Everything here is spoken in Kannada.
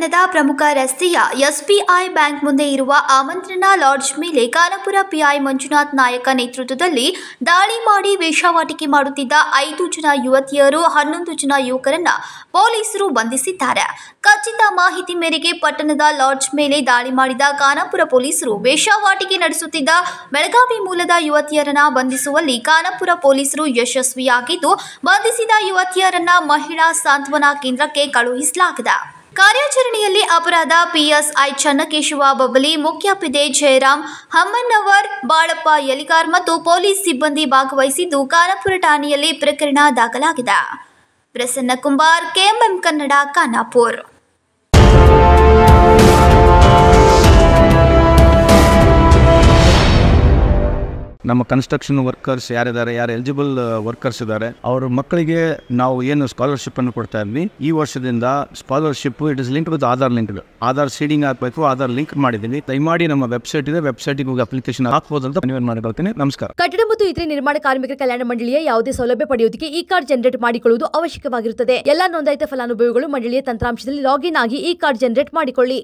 ಪಟ್ಟಣದ ಪ್ರಮುಖ ರಸ್ತೆಯ ಎಸ್ಬಿಐ ಬ್ಯಾಂಕ್ ಮುಂದೆ ಇರುವ ಆಮಂತ್ರಣ ಲಾಡ್ಜ್ ಮೇಲೆ ಕಾನಪುರ ಪಿಐ ಮಂಜುನಾಥ್ ನಾಯಕ ನೇತೃತ್ವದಲ್ಲಿ ದಾಳಿ ಮಾಡಿ ವೇಷವಾಟಿಕೆ ಮಾಡುತ್ತಿದ್ದ ಐದು ಜನ ಯುವತಿಯರು ಹನ್ನೊಂದು ಜನ ಯುವಕರನ್ನ ಪೊಲೀಸರು ಬಂಧಿಸಿದ್ದಾರೆ ಖಚಿತ ಮಾಹಿತಿ ಮೇರೆಗೆ ಪಟ್ಟಣದ ಲಾಡ್ಜ್ ಮೇಲೆ ದಾಳಿ ಮಾಡಿದ ಕಾನಾಪುರ ಪೊಲೀಸರು ವೇಷವಾಟಿಕೆ ನಡೆಸುತ್ತಿದ್ದ ಬೆಳಗಾವಿ ಮೂಲದ ಯುವತಿಯರನ್ನ ಬಂಧಿಸುವಲ್ಲಿ ಕಾನಾಪುರ ಪೊಲೀಸರು ಯಶಸ್ವಿಯಾಗಿದ್ದು ಬಂಧಿಸಿದ ಯುವತಿಯರನ್ನ ಮಹಿಳಾ ಸಾಂತ್ವನ ಕೇಂದ್ರಕ್ಕೆ ಕಳುಹಿಸಲಾಗಿದೆ ಕಾರ್ಯಾಚರಣೆಯಲ್ಲಿ ಅಪರಾಧ ಪಿಎಸ್ಐ ಚನ್ನಕೇಶವ ಬಬಲಿ ಮುಖ್ಯಪಿದೆ ಜಯರಾಮ್ ಹಮ್ಮನ್ನವರ್ ಬಾಳಪ್ಪ ಯಲಿಗಾರ್ ಮತ್ತು ಪೊಲೀಸ್ ಸಿಬ್ಬಂದಿ ಭಾಗವಹಿಸಿದ್ದು ಖಾನಾಪುರ ಠಾಣೆಯಲ್ಲಿ ಪ್ರಕರಣ ದಾಖಲಾಗಿದೆ ಪ್ರಸನ್ನ ಕುಂಬಾರ್ ಕೆಎಂಎಂ ಕನ್ನಡ ಖಾನಾಪುರ್ ನಮ್ಮ ಕನ್ಸ್ಟ್ರಕ್ಷನ್ ವರ್ಕರ್ಸ್ ಯಾರಿದ್ದಾರೆ ಯಾರು ಎಲಿಜಿಬಲ್ ವರ್ಕರ್ಸ್ uh, ಇದ್ದಾರೆ ಅವ್ರ ಮಕ್ಕಳಿಗೆ ನಾವು ಏನು ಸ್ಕಾಲರ್ಶಿಪ್ ಅನ್ನು ಕೊಡ್ತಾ ಇದ್ವಿ ಈ ವರ್ಷದಿಂದ scholarship it is link with Aadhaar link Aadhaar seeding ಹಾಕಬೇಕು ಆಧಾರ್ ಲಿಂಕ್ ಮಾಡಿದೀವಿ ದಯಮಾಡಿ ನಮ್ಮ ವೆಬ್ಸೈಟ್ ಇದೆ ವೆಬ್ಸೈಟ್ ಹೋಗಿ ಅಪ್ಲಿಕೇಶನ್ ಹಾಕಬಹುದು ಅಂತ ಮನವಿ ಮಾಡಿಕೊಳ್ತೀನಿ ನಮಸ್ಕಾರ ಕಟ್ಟಡ ಮತ್ತು ಇತರೆ ನಿರ್ಮಾಣ ಕಾರ್ಮಿಕರ ಕಲ್ಯಾಣ ಮಂಡಳಿಯ ಯಾವುದೇ ಸೌಲಭ್ಯ ಪಡೆಯುವುದಕ್ಕೆ ಈ ಕಾರ್ಡ್ ಜನರೇಟ್ ಮಾಡಿಕೊಳ್ಳುವುದು ಅವಶ್ಯಕವಾಗಿರುತ್ತದೆ ಎಲ್ಲಾ ನೋಂದಾಯಿತ ಫಲಾನುಭವಿಗಳು ಮಂಡಳಿಯ ತಂತ್ರಾಂಶದಲ್ಲಿ ಲಾಗಿನ್ ಆಗಿ ಈ ಕಾರ್ಡ್ ಜನರೇಟ್ ಮಾಡಿಕೊಳ್ಳಿ